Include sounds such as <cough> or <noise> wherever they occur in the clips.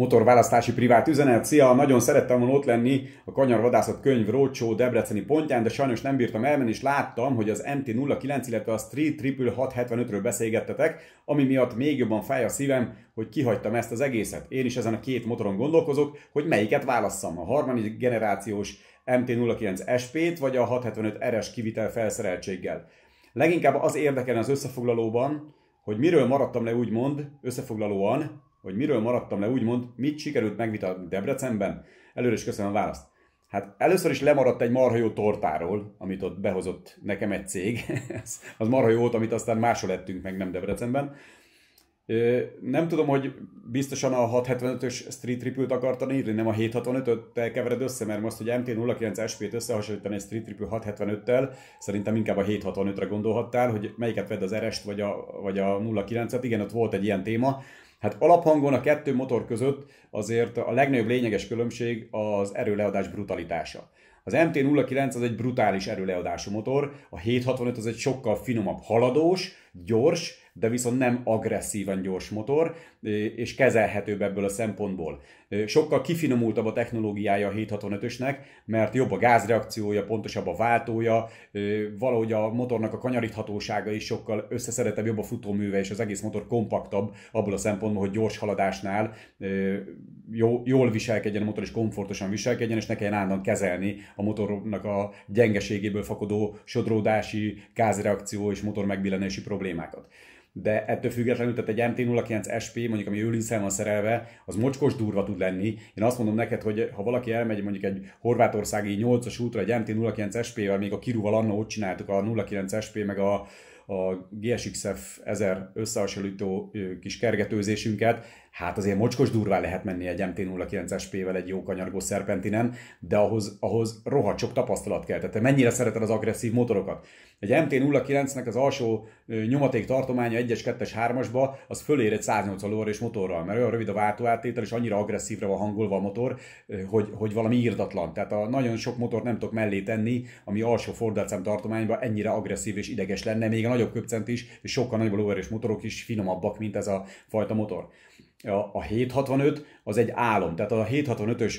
motorválasztási privát üzenet. Szia, nagyon szerettem volna ott lenni a kanyarvadászat könyv Rócsó Debreceni pontján, de sajnos nem bírtam elmenni, és láttam, hogy az MT-09, illetve a Street 675-ről beszélgettetek, ami miatt még jobban fáj a szívem, hogy kihagytam ezt az egészet. Én is ezen a két motoron gondolkozok, hogy melyiket válasszam, a harmadik generációs MT-09 SP-t, vagy a 675 RS kivitel felszereltséggel. Leginkább az érdekel az összefoglalóban, hogy miről maradtam le úgymond, összefoglalóan, hogy miről maradtam le, úgymond, mit sikerült megvitatni Debrecenben? Előre is köszönöm a választ. Hát először is lemaradt egy marha jó tortáról, amit ott behozott nekem egy cég. <laughs> az marha jó volt, amit aztán máshol ettünk meg, nem Debrecenben. Nem tudom, hogy biztosan a 675-ös Street Triple-t akartan írni, nem a 765-öt kevered össze, mert most, hogy MT-09 SP-t összehasonlítani egy Street Triple 675-tel, szerintem inkább a 765-re gondolhattál, hogy melyiket vedd az RS-t vagy a, vagy a 09-et. Igen, ott volt egy ilyen téma. Hát alaphangon a kettő motor között azért a legnagyobb lényeges különbség az erőleadás brutalitása. Az MT-09 az egy brutális erőleadású motor, a 765 az egy sokkal finomabb haladós, gyors, de viszont nem agresszíven gyors motor, és kezelhetőbb ebből a szempontból. Sokkal kifinomultabb a technológiája a 765-ösnek, mert jobb a gázreakciója, pontosabb a váltója, valahogy a motornak a kanyaríthatósága is sokkal összeszedetebb, jobb a futóműve, és az egész motor kompaktabb abból a szempontból, hogy gyors haladásnál jó, jól viselkedjen a motor, és komfortosan viselkedjen, és ne kelljen állandóan kezelni a motornak a gyengeségéből fakadó sodródási, gázreakció és motor megbillenési problémát problémákat. De ettől függetlenül, tehát egy MT-09 SP, mondjuk ami őlinszel van szerelve, az mocskos durva tud lenni. Én azt mondom neked, hogy ha valaki elmegy mondjuk egy horvátországi 8-as útra egy MT-09 SP-vel, még a kirúval annó ott csináltuk a 09 SP, meg a, a GSXF 1000 összehasonlító kis kergetőzésünket, hát azért mocskos durván lehet menni egy mt 09 sp vel egy jó kanyargó szerpentinen, de ahhoz, ahhoz rohadt sok tapasztalat kell. Tehát te mennyire szereted az agresszív motorokat. Egy MT-09-nek az alsó nyomaték tartománya 1-es, 2-es, 3-asba, az fölér egy 180 és motorral, mert olyan rövid a váltóáttétel, és annyira agresszívre van hangolva a motor, hogy, hogy valami írdatlan. Tehát a nagyon sok motor nem tudok mellé tenni, ami alsó fordácám tartományban ennyire agresszív és ideges lenne, még a nagyobb köpcent is, és sokkal nagyobb lóerős motorok is finomabbak, mint ez a fajta motor a, a 765 az egy álom. Tehát a 765-ös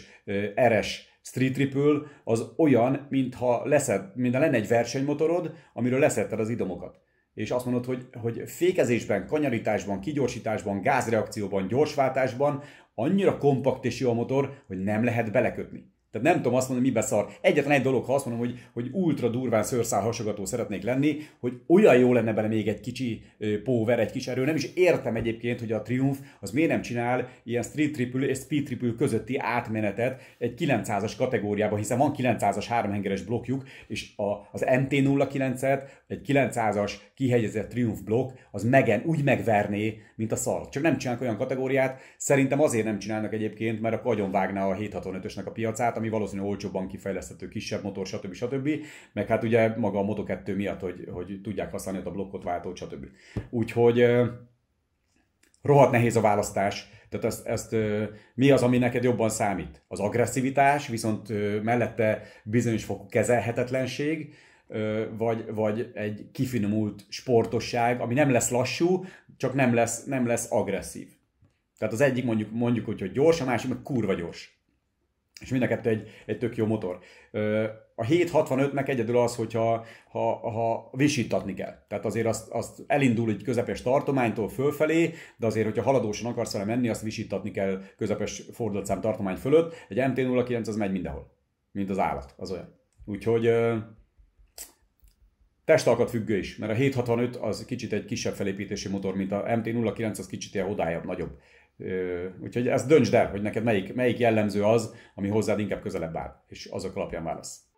RS Street Triple az olyan, mintha, leszed, mint lenne egy versenymotorod, amiről leszedted az idomokat. És azt mondod, hogy, hogy fékezésben, kanyarításban, kigyorsításban, gázreakcióban, gyorsváltásban annyira kompakt és jó a motor, hogy nem lehet belekötni. Tehát nem tudom azt mondani, mi szar. Egyetlen egy dolog, ha azt mondom, hogy, hogy ultra durván szőrszál hasogató szeretnék lenni, hogy olyan jó lenne bele még egy kicsi power, egy kis erő. Nem is értem egyébként, hogy a Triumph az miért nem csinál ilyen street triple és speed triple közötti átmenetet egy 900-as kategóriába, hiszen van 900-as háromhengeres blokkjuk, és a, az MT09-et, egy 900-as kihegyezett Triumph blokk, az megen, úgy megverné, mint a szar. Csak nem csinálnak olyan kategóriát, szerintem azért nem csinálnak egyébként, mert a agyon vágná a 765-ösnek a piacát, ami valószínűleg olcsóbban kifejleszthető, kisebb motor, stb. stb. Meg hát ugye maga a Moto2 miatt, hogy, hogy tudják használni ott a blokkot, váltót, stb. Úgyhogy rohadt nehéz a választás. Tehát ezt, ezt mi az, ami neked jobban számít? Az agresszivitás, viszont mellette bizonyos fokú kezelhetetlenség, vagy, vagy egy kifinomult sportosság, ami nem lesz lassú, csak nem lesz, nem lesz agresszív. Tehát az egyik mondjuk, mondjuk úgy, hogy gyors, a másik meg kurva gyors és mind a kettő egy, egy tök jó motor. A 765-nek egyedül az, hogyha ha, ha visítatni kell. Tehát azért azt, azt elindul egy közepes tartománytól fölfelé, de azért, hogyha haladósan akarsz vele menni, azt visítatni kell közepes fordulatszám tartomány fölött. Egy MT-09 az megy mindenhol, mint az állat, az olyan. Úgyhogy testalkat függő is, mert a 765 az kicsit egy kisebb felépítésű motor, mint a MT-09, az kicsit ilyen odájabb, nagyobb. Úgyhogy ezt döntsd el, hogy neked melyik, melyik jellemző az, ami hozzád inkább közelebb áll, és azok alapján válasz.